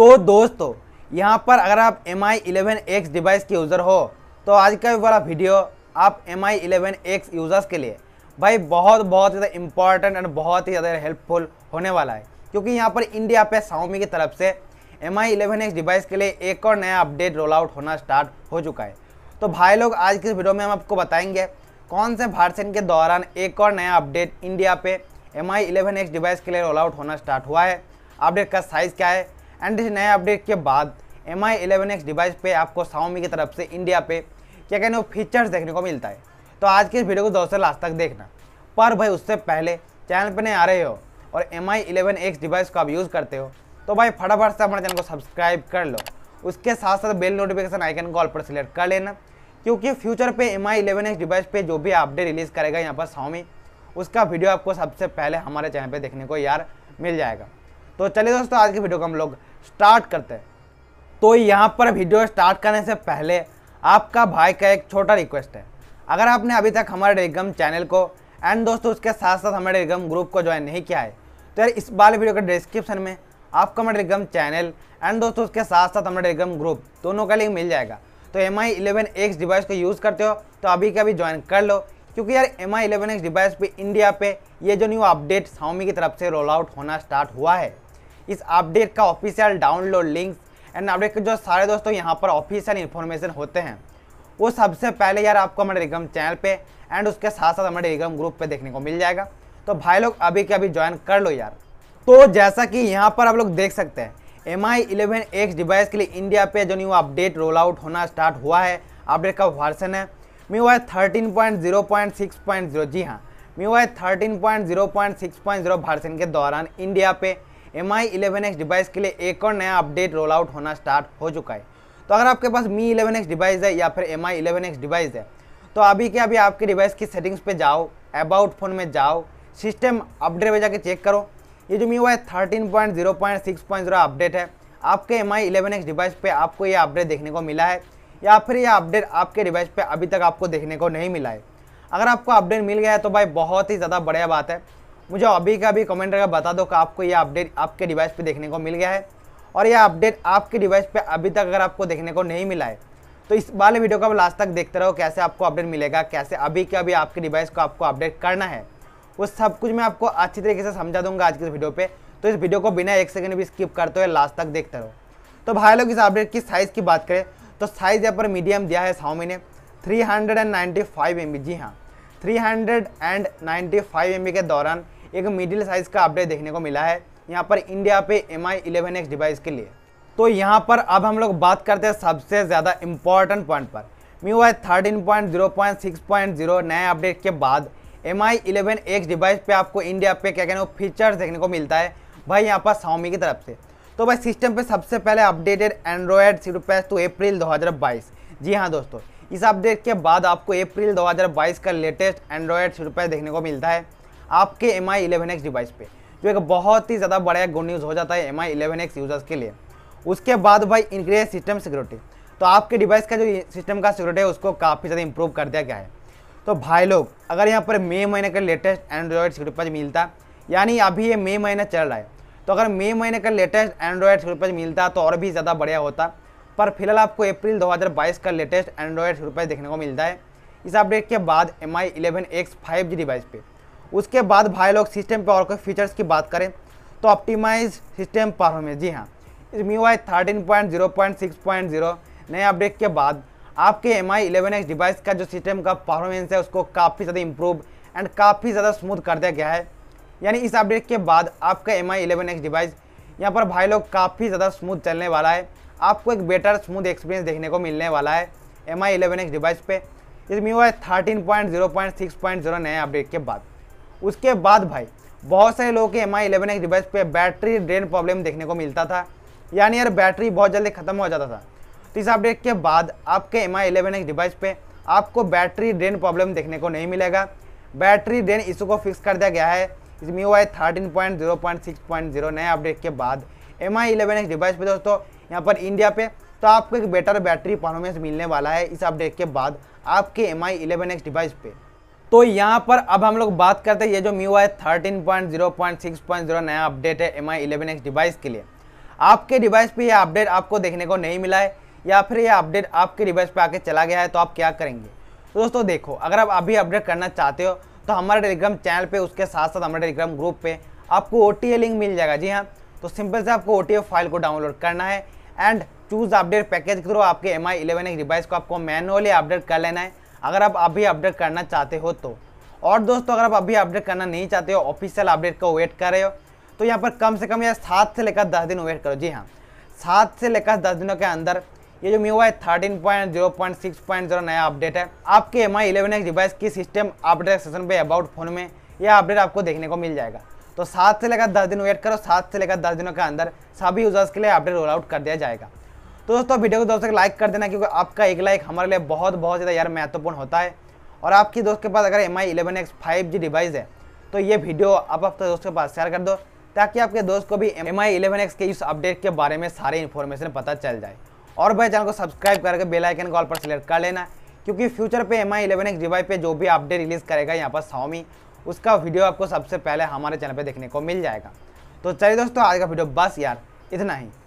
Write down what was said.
तो दोस्तों यहाँ पर अगर आप M I eleven X device के यूज़र हो तो आज का वाला वीडियो आप M I eleven X users के लिए भाई बहुत बहुत ज़्यादा इंपॉर्टेंट एंड बहुत ही ज़्यादा हेल्पफुल होने वाला है क्योंकि यहाँ पर इंडिया पे साउमी की तरफ से M I eleven X device के लिए एक और नया अपडेट रोल आउट होना स्टार्ट हो चुका है तो भाई लोग आज की इस वीडियो में हम आपको बताएंगे कौन से भारसेन के दौरान एक और नया अपडेट इंडिया पे M I eleven X device के लिए रोल आउट होना स्टार्ट हुआ है अपडेट का साइज़ क्या है एंड इस नए अपडेट के बाद M I eleven X device पे आपको साउमी की तरफ से इंडिया पे क्या कहने वो फीचर्स देखने को मिलता है तो आज की इस वीडियो को दोस्तों लास्ट तक देखना पर भाई उससे पहले चैनल पर नहीं आ रहे हो और M I eleven X device को आप यूज़ करते हो तो भाई फटाफट से हमारे चैनल को सब्सक्राइब कर लो उसके साथ साथ बेल नोटिफिकेशन आइकन को ऑल पर सिलेक्ट कर लेना क्योंकि फ्यूचर पे M I eleven X device पे जो भी अपडेट रिलीज़ करेगा यहाँ पर साउमी उसका वीडियो आपको सबसे पहले हमारे चैनल पे देखने को यार मिल जाएगा तो चलिए दोस्तों आज की वीडियो को हम लोग स्टार्ट करते हैं तो यहाँ पर वीडियो स्टार्ट करने से पहले आपका भाई का एक छोटा रिक्वेस्ट है अगर आपने अभी तक हमारे टेलीग्राम चैनल को एंड दोस्तों उसके साथ साथ हमारे टेलीग्राम ग्रुप को ज्वाइन नहीं किया है तो यार इस बार वीडियो के डिस्क्रिप्शन में आपको हमारे टेलीग्राम चैनल एंड दोस्तों उसके साथ साथ हमारे टेलीग्राम ग्रुप दोनों का लिंक मिल जाएगा तो M I eleven X device को यूज़ करते हो तो अभी के अभी ज्वाइन कर लो क्योंकि यार M I eleven X device पर इंडिया पे ये जो न्यू अपडेट साउमी की तरफ से रोल आउट होना स्टार्ट हुआ है इस अपडेट का official download link and update के जो सारे दोस्तों यहाँ पर ऑफिशियल इन्फॉर्मेशन होते हैं वो सबसे पहले यार आपको हमारे टेलीग्राम चैनल पे एंड उसके साथ साथ हमारे टेलीग्राम ग्रुप पे देखने को मिल जाएगा तो भाई लोग अभी के अभी ज्वाइन कर लो यार तो जैसा कि यहाँ पर आप लोग देख सकते हैं M I eleven X device के लिए इंडिया पे जो न्यू अपडेट रोल आउट होना स्टार्ट हुआ है अपडेट का वर्सन है Mi UI thirteen point zero point six point zero जी हाँ Mi UI thirteen point zero point six point zero version के दौरान इंडिया पे एम आई डिवाइस के लिए एक और नया अपडेट रोल आउट होना स्टार्ट हो चुका है तो अगर आपके पास मी इलेवन डिवाइस है या फिर एम आई डिवाइस है तो अभी के अभी आपके डिवाइस की सेटिंग्स पे जाओ अबाउट फोन में जाओ सिस्टम अपडेट में जाके चेक करो ये जो मी हुआ है thirteen point zero point six point zero update है आपके M I eleven X device पे आपको ये अपडेट देखने को मिला है या फिर यह अपडेट आपके डिवाइस पे अभी तक आपको देखने को नहीं मिला है अगर आपको अपडेट मिल गया है तो भाई बहुत ही ज़्यादा बढ़िया बात है मुझे अभी का भी कमेंट करके बता दो कि आपको यह अपडेट आपके डिवाइस पे देखने को मिल गया है और यह अपडेट आपके डिवाइस पे अभी तक अगर आपको देखने को नहीं मिला है तो इस वाले वीडियो को आप लास्ट तक देखते रहो कैसे आपको अपडेट मिलेगा कैसे अभी के अभी आपके डिवाइस को आपको अपडेट करना है वो सब कुछ मैं आपको अच्छी तरीके से समझा दूंगा आज की इस वीडियो पे तो इस वीडियो को बिना एक सेकंड भी स्किप करते हुए लास्ट तक देखते रहो तो भाई लोग इस अपडेट की साइज़ की बात करें तो साइज़ यहाँ पर मीडियम दिया है साउमी ने three hundred and ninety five M B जी हाँ three hundred and ninety five M B के दौरान एक मिडिल साइज का अपडेट देखने को मिला है यहाँ पर इंडिया पे एम आई डिवाइस के लिए तो यहाँ पर अब हम लोग बात करते हैं सबसे ज़्यादा इंपॉर्टेंट पॉइंट पर Mi UI thirteen point zero point six point zero नए अपडेट के बाद M I eleven X device पे आपको इंडिया पे क्या कहने वो फीचर्स देखने को मिलता है भाई यहाँ पर साउमी की तरफ से तो भाई सिस्टम पे सबसे पहले अपडेटेड एंड्रॉयड सिरपैस टू अप्रैल बाईस जी हाँ दोस्तों इस अपडेट के बाद आपको अप्रैल बाईस का लेटेस्ट एंड्रॉयड सिरपैस देखने को मिलता है आपके एम आई डिवाइस पे जो एक बहुत ही ज़्यादा बड़ा गुड न्यूज़ हो जाता है एम आई यूज़र्स के लिए उसके बाद भाई इंक्रीज सिस्टम सिक्योरिटी तो आपके डिवाइस का जो सिस्टम का सिक्योरिटी है उसको काफ़ी ज़्यादा इंप्रूव कर दिया गया है तो भाई लोग अगर यहाँ पर मई महीने का लेटेस्ट एंड्रॉयड सिक्योरिटी पैच मिलता यानी अभी ये मई महीना चल रहा है तो अगर मई महीने का लेटेस्ट एंड्रॉयड सिक्योरिटी पैच मिलता तो और भी ज़्यादा बढ़िया होता पर फिलहाल आपको अप्रैल 2022 का लेटेस्ट एंड्रॉयड सिक्योरिटी पैच देखने को मिलता है इस अपडेट के बाद M I eleven X five G device पर उसके बाद भाई लोग सिस्टम पावर के फीचर्स की बात करें तो ऑप्टिमाइज सिस्टम परफॉर्मेंस जी हाँ इस Mi UI thirteen point zero point six point zero नए अपडेट के बाद आपके M I eleven X device का जो सिस्टम का परफॉर्मेंस है उसको काफ़ी ज़्यादा इम्प्रूव एंड काफ़ी ज़्यादा स्मूथ कर दिया गया है यानी इस अपडेट के बाद आपका M I eleven X device यहाँ पर भाई लोग काफ़ी ज़्यादा स्मूथ चलने वाला है आपको एक बेटर स्मूथ एक्सपीरियंस देखने को मिलने वाला है M I eleven X device पे इसमें हुआ है thirteen point zero point six point zero नए अपडेट के बाद उसके बाद भाई बहुत सारे लोगों के M I eleven X device पर बैटरी ड्रेन प्रॉब्लम देखने को मिलता था यानी यार बैटरी बहुत जल्दी ख़त्म हो जाता था तो इस अपडेट के बाद आपके M I eleven X device पर आपको बैटरी ड्रेन प्रॉब्लम देखने को नहीं मिलेगा बैटरी ड्रेन इशू को फिक्स कर दिया गया है इसमें हुआ है thirteen point zero point six point zero नए अपडेट के बाद M I eleven X device पर दोस्तों यहाँ पर इंडिया पे तो आपको एक बेटर बैटरी परफॉर्मेंस मिलने वाला है इस अपडेट के बाद आपके M I eleven X device पर तो यहाँ पर अब हम लोग बात करते हैं ये जो MIUI 13.0.6.0 नया अपडेट है एम आई डिवाइस के लिए आपके डिवाइस पे यह अपडेट आपको देखने को नहीं मिला है या फिर यह अपडेट आपके डिवाइस पे आके चला गया है तो आप क्या करेंगे तो दोस्तों देखो अगर आप अभी अपडेट करना चाहते हो तो हमारे टेलीग्राम चैनल पर उसके साथ साथ हमारे टेलीग्राम ग्रुप पर आपको ओ लिंक मिल जाएगा जी हाँ तो सिंपल से आपको ओ फाइल को डाउनलोड करना है एंड चूज़ अपडेट पैकेज के थ्रू आपके एम आई इलेवन डिवाइस को आपको मैनुअली अपडेट कर लेना है अगर आप अभी अपडेट करना चाहते हो तो और दोस्तों अगर आप अभी अपडेट करना नहीं चाहते हो ऑफिशियल अपडेट का वेट कर रहे हो तो यहाँ पर कम से कम यार सात से लेकर दस दिन वेट करो जी हाँ सात से लेकर दस दिनों के अंदर ये जो मी हुआ है thirteen point zero point six point zero नया अपडेट है आपके M I eleven X device की सिस्टम अपडेट सेशन पे अबाउट फोन में यह अपडेट आपको देखने को मिल जाएगा तो सात से लेकर दस दिन वेट करो सात से लेकर दस दिनों के अंदर सभी यूजर्स के लिए अपडेट रोल आउट कर दिया जाएगा तो दोस्तों वीडियो को दोस्तों को लाइक कर देना क्योंकि आपका एक लाइक हमारे लिए बहुत बहुत ज़्यादा यार महत्वपूर्ण होता है और आपकी दोस्त के पास अगर M I eleven X five G device है तो ये वीडियो आप अपने दोस्त के पास शेयर कर दो ताकि आपके दोस्त को भी एम आई इलेवन एक्स के इस अपडेट के बारे में सारी इन्फॉर्मेशन पता चल जाए और भाई चैनल को सब्सक्राइब करके बेल आइकन कॉल पर सेलेक्ट कर लेना क्योंकि फ्यूचर पर M I eleven X device पर जो भी अपडेट रिलीज़ करेगा यहाँ पर स्वामी उसका वीडियो आपको सबसे पहले हमारे चैनल पर देखने को मिल जाएगा तो चलिए दोस्तों आज का वीडियो बस यार इतना ही